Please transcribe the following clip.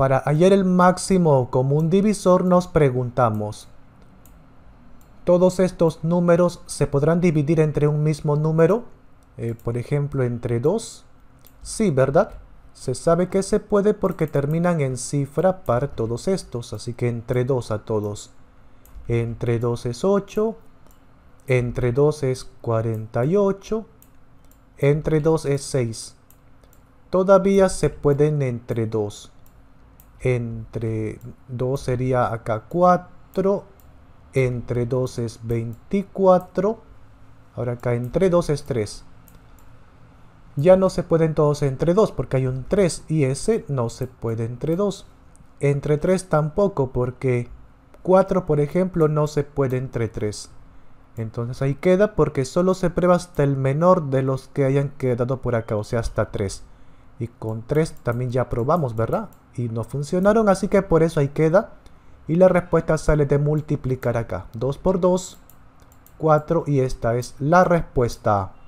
Para hallar el máximo común divisor nos preguntamos, ¿todos estos números se podrán dividir entre un mismo número? Eh, por ejemplo, entre 2. Sí, ¿verdad? Se sabe que se puede porque terminan en cifra par todos estos, así que entre 2 a todos. Entre 2 es 8, entre 2 es 48, entre 2 es 6. Todavía se pueden entre 2 entre 2 sería acá 4, entre 2 es 24, ahora acá entre 2 es 3. Ya no se pueden todos entre 2 porque hay un 3 y ese no se puede entre 2. Entre 3 tampoco porque 4 por ejemplo no se puede entre 3. Entonces ahí queda porque solo se prueba hasta el menor de los que hayan quedado por acá, o sea hasta 3. Y con 3 también ya probamos, ¿verdad? y no funcionaron, así que por eso ahí queda. Y la respuesta sale de multiplicar acá. 2 por 2, 4 y esta es la respuesta.